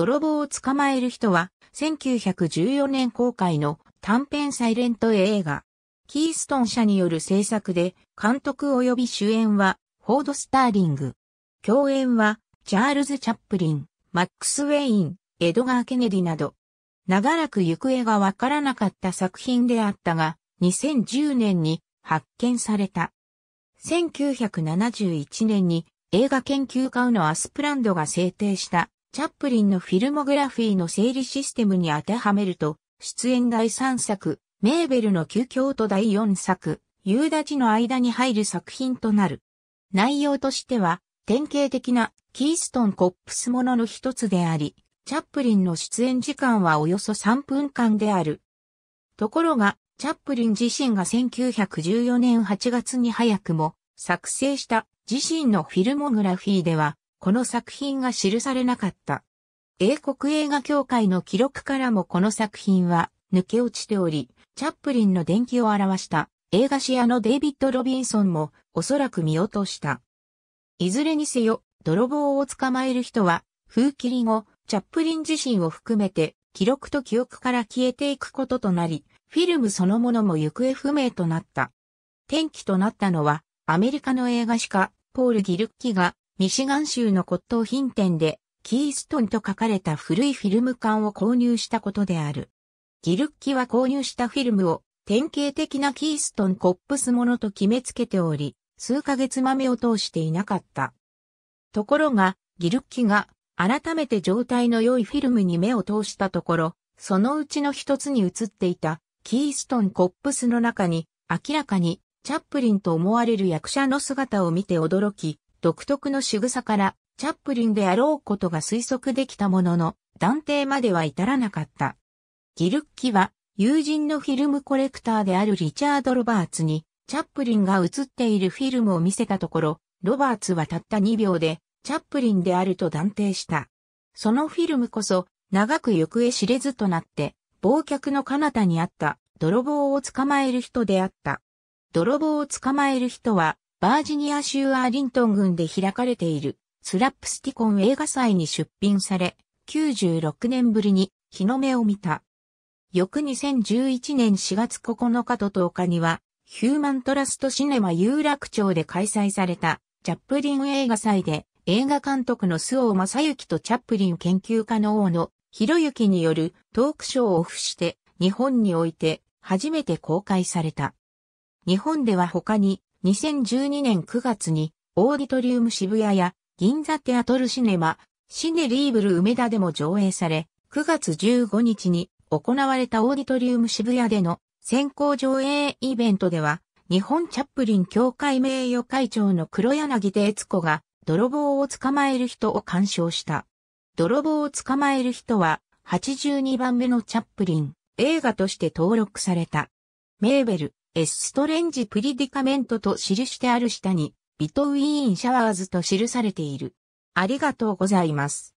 泥棒を捕まえる人は、1914年公開の短編サイレント映画。キーストン社による制作で、監督及び主演は、フォード・スターリング。共演は、チャールズ・チャップリン、マックス・ウェイン、エドガー・ケネディなど、長らく行方がわからなかった作品であったが、2010年に発見された。1971年に映画研究家のアスプランドが制定したチャップリンのフィルモグラフィーの整理システムに当てはめると、出演第3作、メーベルの旧教と第4作、夕立の間に入る作品となる。内容としては、典型的なキーストンコップスものの一つであり、チャップリンの出演時間はおよそ3分間である。ところが、チャップリン自身が1914年8月に早くも作成した自身のフィルモグラフィーでは、この作品が記されなかった。英国映画協会の記録からもこの作品は抜け落ちており、チャップリンの伝記を表した映画シアのデイビッド・ロビンソンもおそらく見落とした。いずれにせよ、泥棒を捕まえる人は、風切り後、チャップリン自身を含めて、記録と記憶から消えていくこととなり、フィルムそのものも行方不明となった。転機となったのは、アメリカの映画史家、ポール・ギルッキがミシガン州の骨董品店で、キーストンと書かれた古いフィルム缶を購入したことである。ギルッキは購入したフィルムを典型的なキーストンコップスものと決めつけており、数ヶ月豆を通していなかった。ところが、ギルッキが改めて状態の良いフィルムに目を通したところ、そのうちの一つに映っていたキーストンコップスの中に明らかにチャップリンと思われる役者の姿を見て驚き、独特の仕草から、チャップリンであろうことが推測できたものの、断定までは至らなかった。ギルッキは、友人のフィルムコレクターであるリチャード・ロバーツに、チャップリンが映っているフィルムを見せたところ、ロバーツはたった2秒で、チャップリンであると断定した。そのフィルムこそ、長く行方知れずとなって、忘却の彼方にあった、泥棒を捕まえる人であった。泥棒を捕まえる人は、バージニア州アーリントン郡で開かれているスラップスティコン映画祭に出品され、96年ぶりに日の目を見た。翌2011年4月9日と10日には、ヒューマントラストシネマ有楽町で開催されたチャップリン映画祭で映画監督の須尾正幸とチャップリン研究家の大野博之によるトークショーを付して日本において初めて公開された。日本では他に2012年9月に、オーディトリウム渋谷や、銀座テアトルシネマ、シネリーブル梅田でも上映され、9月15日に行われたオーディトリウム渋谷での先行上映イベントでは、日本チャップリン協会名誉会長の黒柳徹子が、泥棒を捕まえる人を鑑賞した。泥棒を捕まえる人は、82番目のチャップリン、映画として登録された。メーベル、エストレンジプリディカメントと記してある下に、ビトウィーンシャワーズと記されている。ありがとうございます。